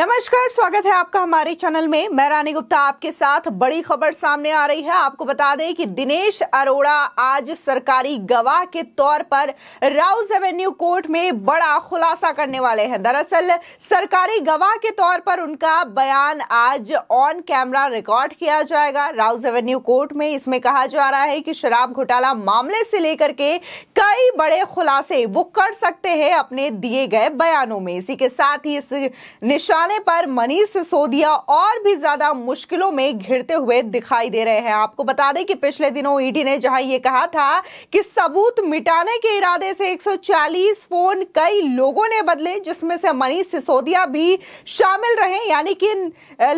नमस्कार स्वागत है आपका हमारे चैनल में मैं रानी गुप्ता आपके साथ बड़ी खबर सामने आ रही है आपको बता दें कि दिनेश अरोड़ा आज सरकारी गवाह के तौर पर राउस एवेन्यू कोर्ट में बड़ा खुलासा करने वाले हैं दरअसल सरकारी गवाह के तौर पर उनका बयान आज ऑन कैमरा रिकॉर्ड किया जाएगा राउस एवेन्यू कोर्ट में इसमें कहा जा रहा है कि शराब घोटाला मामले से लेकर के कई बड़े खुलासे वो कर सकते हैं अपने दिए गए बयानों में इसी के साथ ही इस निशान जाने पर मनीष सिसोदिया और भी ज्यादा मुश्किलों में घिरते हुए दिखाई दे रहे हैं आपको बता दें कि पिछले दिनों ईडी ने जहां ये कहा था कि सबूत मिटाने के इरादे से 140 फोन कई लोगों ने बदले जिसमें से मनीष सिसोदिया भी शामिल रहे यानी कि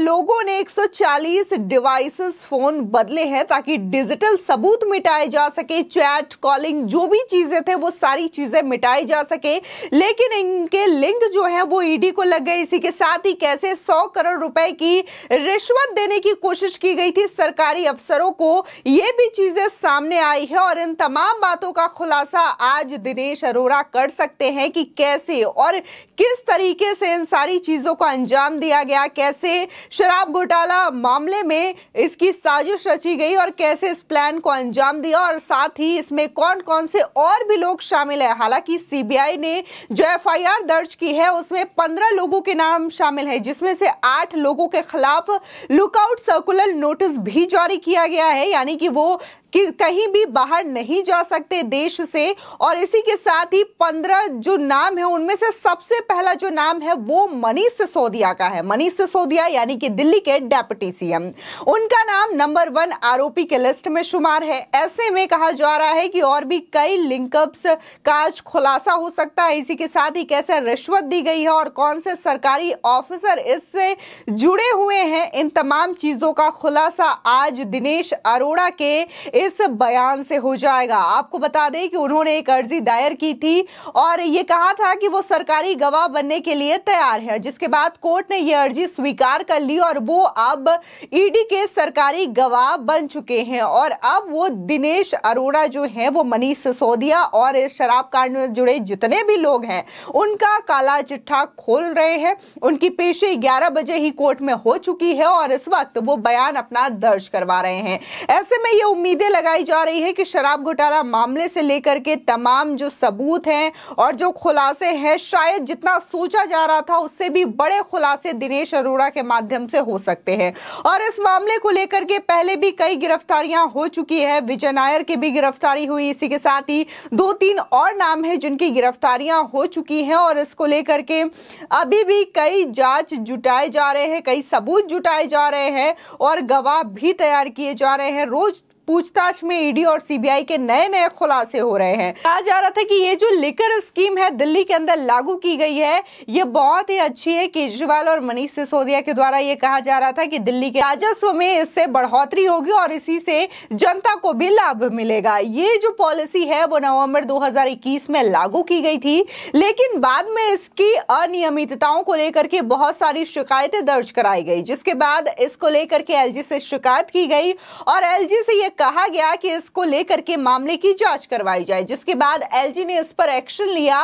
लोगों ने 140 डिवाइसेस फोन बदले हैं ताकि डिजिटल सबूत मिटाए जा सके चैट कॉलिंग जो भी चीजें थे वो सारी चीजें मिटाई जा सके लेकिन इनके लिंक जो है वो ईडी को लग गए इसी के साथ साथ ही कैसे सौ करोड़ रुपए की रिश्वत देने की कोशिश की गई थी सरकारी अफसरों को ये भी चीजें सामने आई है और इन तमाम बातों का खुलासा आज दिनेश अरोरा कर सकते हैं कि कैसे और किस तरीके से इन सारी चीजों को अंजाम दिया गया कैसे शराब घोटाला मामले में इसकी साजिश रची गई और कैसे इस प्लान को अंजाम दिया और साथ ही इसमें कौन कौन से और भी लोग शामिल है हालांकि सीबीआई ने जो एफआईआर दर्ज की है उसमें पंद्रह लोगों के नाम शामिल शामिल है जिसमें से आठ लोगों के खिलाफ लुकआउट सर्कुलर नोटिस भी जारी किया गया है यानी कि वो कि कहीं भी बाहर नहीं जा सकते देश से और इसी के साथ ही पंद्रह जो नाम है उनमें से सबसे पहला जो नाम है वो मनीष सिसोदिया का है मनीष सिसोदिया यानी कि दिल्ली के डेप्यूटी सीएम उनका नाम नंबर वन आरोपी के लिस्ट में शुमार है ऐसे में कहा जा रहा है कि और भी कई लिंकअप्स का आज खुलासा हो सकता है इसी के साथ ही कैसे रिश्वत दी गई है और कौन से सरकारी ऑफिसर इससे जुड़े हुए हैं इन तमाम चीजों का खुलासा आज दिनेश अरोड़ा के इस बयान से हो जाएगा आपको बता दें कि उन्होंने एक अर्जी दायर की थी और ये कहा था कि वो सरकारी गवाह बनने के लिए तैयार है जिसके बाद कोर्ट ने यह अर्जी स्वीकार कर ली और वो अब ईडी के सरकारी गवाह बन चुके हैं और अब वो दिनेश अरोड़ा जो है वो मनीष सिसोदिया और शराब कांड में जुड़े जितने भी लोग हैं उनका काला चिट्ठा खोल रहे हैं उनकी पेशी ग्यारह बजे ही कोर्ट में हो चुकी है और इस वक्त वो बयान अपना दर्ज करवा रहे हैं ऐसे में ये उम्मीदें लगाई जा रही है कि शराब घोटाला मामले से लेकर के तमाम जो सबूत हैं और जो खुलासे हैं शायद जितना सोचा जा रहा था उससे भी बड़े खुलासे दिनेश अरोड़ा के माध्यम से हो सकते हैं और इस मामले को लेकर के पहले भी कई गिरफ्तारियां हो चुकी है विजय नायर की भी गिरफ्तारी हुई इसी के साथ ही दो तीन और नाम है जिनकी गिरफ्तारियां हो चुकी हैं और इसको लेकर के अभी भी कई जांच जुटाए जा रहे हैं कई सबूत जुटाए जा रहे हैं और गवाह भी तैयार किए जा रहे हैं रोज पूछताछ में ईडी और सीबीआई के नए नए खुलासे हो रहे हैं कहा जा रहा था कि ये जो लिकर स्कीम है दिल्ली के अंदर लागू की गई है ये बहुत ही अच्छी है केजरीवाल और मनीष सिसोदिया के द्वारा ये कहा जा रहा था कि दिल्ली के राजस्व में इससे बढ़ोतरी होगी और इसी से जनता को भी लाभ मिलेगा ये जो पॉलिसी है वो नवम्बर दो में लागू की गई थी लेकिन बाद में इसकी अनियमितताओं को लेकर के बहुत सारी शिकायतें दर्ज कराई गई जिसके बाद इसको लेकर के एलजी से शिकायत की गई और एलजी से ये कहा गया कि इसको लेकर के मामले की जांच करवाई जाए जिसके बाद एलजी ने इस पर एक्शन लिया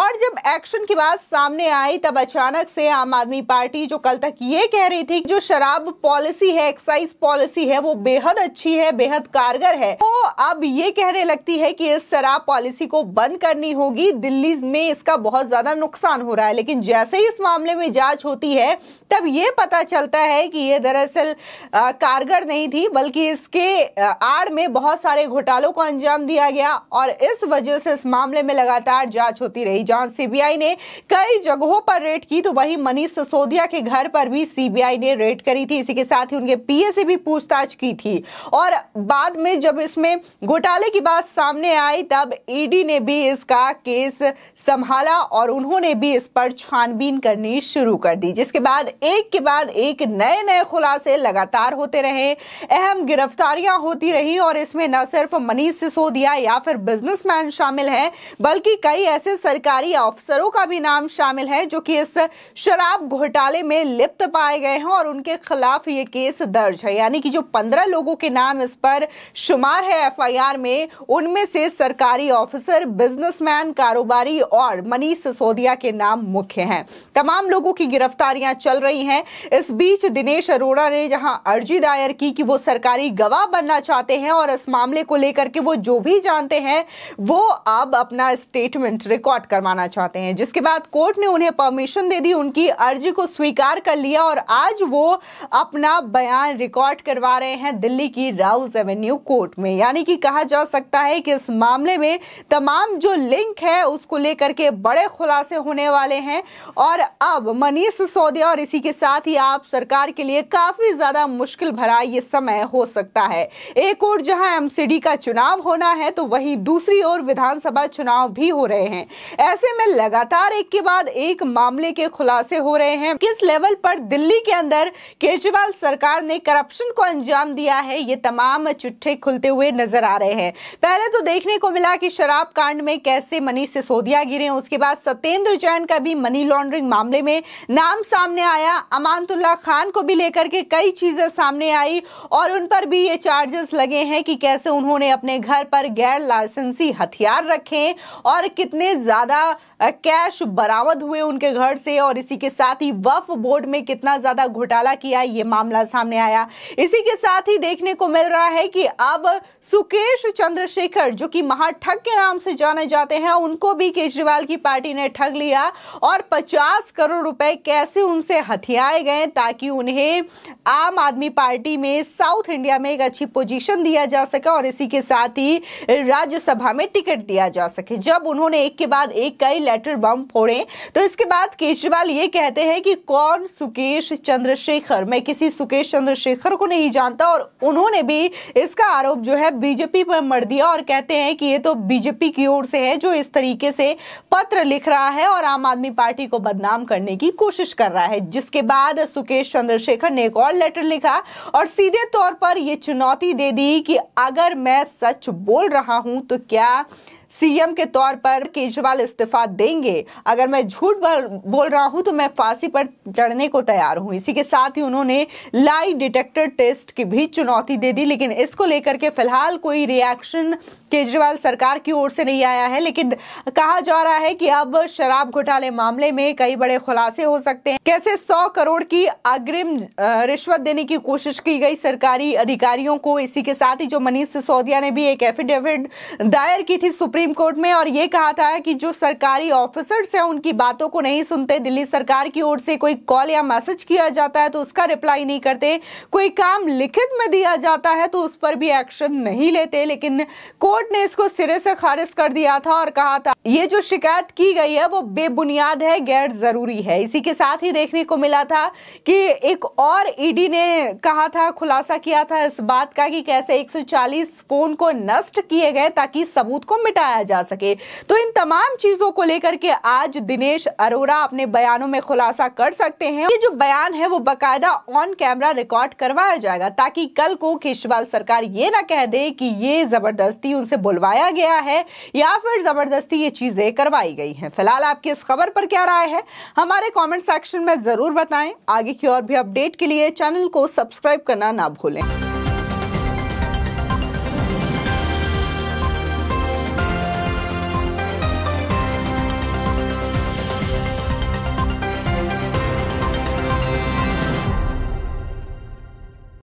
और जब एक्शन की बात सामने आई तब अचानक से आम आदमी पार्टी जो कल तक ये कह रही थी जो शराब पॉलिसी है एक्साइज पॉलिसी है वो बेहद अच्छी है बेहद कारगर है वो अब ये कहने लगती है कि इस शराब पॉलिसी को बंद करनी होगी दिल्ली में इसका बहुत ज्यादा नुकसान हो रहा है लेकिन जैसे ही इस मामले में जांच होती है तब ये पता चलता है कि ये दरअसल कारगर नहीं थी बल्कि इसके आड़ में बहुत सारे घोटालों को अंजाम दिया गया और इस वजह से इस मामले में लगातार जांच होती रही जहां सीबीआई ने कई जगहों पर रेड की तो वहीं मनीष सिसोदिया के घर पर भी सीबीआई ने रेड करी थी इसी के साथ ही उनके पीए से भी पूछताछ की थी और बाद में जब इसमें घोटाले की बात सामने आई तब ईडी ने भी इसका केस संभाला और उन्होंने भी इस पर छानबीन करनी शुरू कर दी जिसके बाद एक के बाद एक नए नए खुलासे लगातार होते रहे अहम गिरफ्तारियां होती होती रही और इसमें न सिर्फ मनीष सिसोदिया या फिर बिजनेसमैन शामिल हैं बल्कि कई ऐसे सरकारी अफसरों का भी नाम शामिल है जो कि इस शराब घोटाले में लिप्त पाए गए हैं और उनके खिलाफ ये केस दर्ज है यानी कि जो पंद्रह लोगों के नाम इस पर शुमार है एफ में उनमें से सरकारी ऑफिसर बिजनेसमैन कारोबारी और मनीष सिसोदिया के नाम मुख्य हैं तमाम लोगों की गिरफ्तारियां चल रही हैं इस बीच दिनेश अरोड़ा ने जहां अर्जी दायर की कि वो सरकारी गवाह बनना चाहते चाहते हैं और इस मामले को लेकर के वो जो भी जानते हैं वो अब अपना स्टेटमेंट रिकॉर्ड करवाना चाहते हैं जिसके बाद कोर्ट ने उन्हें परमिशन दे दी उनकी अर्जी को स्वीकार कर लिया और आज वो अपना बयान रिकॉर्ड करवा रहे हैं दिल्ली की राउस एवेन्यू कोर्ट में यानी कि कहा जा सकता है कि इस मामले में तमाम जो लिंक है उसको लेकर के बड़े खुलासे होने वाले हैं और अब मनीष सिसोदिया और इसी के साथ ही आप सरकार के लिए काफी ज्यादा मुश्किल भरा ये समय हो सकता है एक ओर जहां एमसीडी का चुनाव होना है तो वहीं दूसरी ओर विधानसभा चुनाव भी हो रहे हैं ऐसे में लगातार एक के बाद एक मामले के खुलासे हो रहे हैं किस लेवल पर दिल्ली के अंदर केजरीवाल सरकार ने करप्शन को अंजाम दिया है ये तमाम चुट्ठे खुलते हुए नजर आ रहे हैं पहले तो देखने को मिला कि शराब कांड में कैसे मनीष सिसोदिया गिरे उसके बाद सत्येंद्र जैन का भी मनी लॉन्ड्रिंग मामले में नाम सामने आया अमानतुल्ला खान को भी लेकर के कई चीजें सामने आई और उन पर भी ये चार्जेस लगे हैं कि कैसे उन्होंने अपने घर पर गैर लाइसेंसी हथियार रखे और कितने ज्यादा कैश बरामद हुए उनके घर से और इसी के साथ ही वफ बोर्ड में कितना ज्यादा घोटाला किया ये मामला सामने आया इसी के साथ ही देखने को मिल रहा है कि अब सुकेश चंद्रशेखर जो कि महाठग के नाम से जाने जाते हैं उनको भी केजरीवाल की पार्टी ने ठग लिया और पचास करोड़ रुपए कैसे उनसे हथियाए गए ताकि उन्हें आम आदमी पार्टी में साउथ इंडिया में एक अच्छी पोजिशन कमीशन दिया जा सके और इसी के साथ ही राज्यसभा में टिकट दिया जा सके जब उन्होंने एक के बाद एक कई लेटर बम फोड़े तो इसके बाद केजरीवाल ये कहते हैं कि कौन सुकेश चंद्रशेखर मैं किसी सुकेश चंद्रशेखर को नहीं जानता और उन्होंने भी इसका आरोप जो है बीजेपी पर मर दिया और कहते हैं कि ये तो बीजेपी की ओर से है जो इस तरीके से पत्र लिख रहा है और आम आदमी पार्टी को बदनाम करने की कोशिश कर रहा है जिसके बाद सुकेश चंद्रशेखर ने एक और लेटर लिखा और सीधे तौर पर यह चुनौती दे दी कि अगर मैं सच बोल रहा हूं तो क्या सीएम के तौर पर केजरीवाल इस्तीफा देंगे अगर मैं झूठ बोल रहा हूं तो मैं फांसी पर चढ़ने को तैयार हूं इसी के साथ ही उन्होंने लाई डिटेक्टर टेस्ट की भी चुनौती दे दी लेकिन इसको लेकर के फिलहाल कोई रिएक्शन केजरीवाल सरकार की ओर से नहीं आया है लेकिन कहा जा रहा है कि अब शराब घोटाले मामले में कई बड़े खुलासे हो सकते हैं कैसे 100 करोड़ की अग्रिम रिश्वत देने की कोशिश की गई सरकारी अधिकारियों को इसी के साथ ही जो मनीष सिसोदिया ने भी एक एफिडेविट दायर की थी सुप्रीम सुप्रीम कोर्ट में और ये कहा था कि जो सरकारी ऑफिसर्स हैं उनकी बातों को नहीं सुनते दिल्ली सरकार की ओर से कोई कॉल या मैसेज किया जाता है तो उसका रिप्लाई नहीं करते कोई काम लिखित में दिया जाता है तो उस पर भी एक्शन नहीं लेते लेकिन कोर्ट ने इसको सिरे से खारिज कर दिया था और कहा था ये जो शिकायत की गई है वो बेबुनियाद है गैर जरूरी है इसी के साथ ही देखने को मिला था कि एक और ईडी ने कहा था खुलासा किया था इस बात का कि कैसे 140 फोन को नष्ट किए गए ताकि सबूत को मिटाया बढ़ाया जा सके तो इन तमाम चीजों को लेकर के आज दिनेश अरोरा अपने बयानों में खुलासा कर सकते हैं ये जो बयान है वो बाकायदा ऑन कैमरा रिकॉर्ड करवाया जाएगा ताकि कल को केजरीवाल सरकार ये ना कह दे कि ये जबरदस्ती उनसे बुलवाया गया है या फिर जबरदस्ती ये चीजें करवाई गई हैं फिलहाल आपकी इस खबर पर क्या राय है हमारे कमेंट सेक्शन में जरूर बताएं आगे की और भी अपडेट के लिए चैनल को सब्सक्राइब करना ना भूलें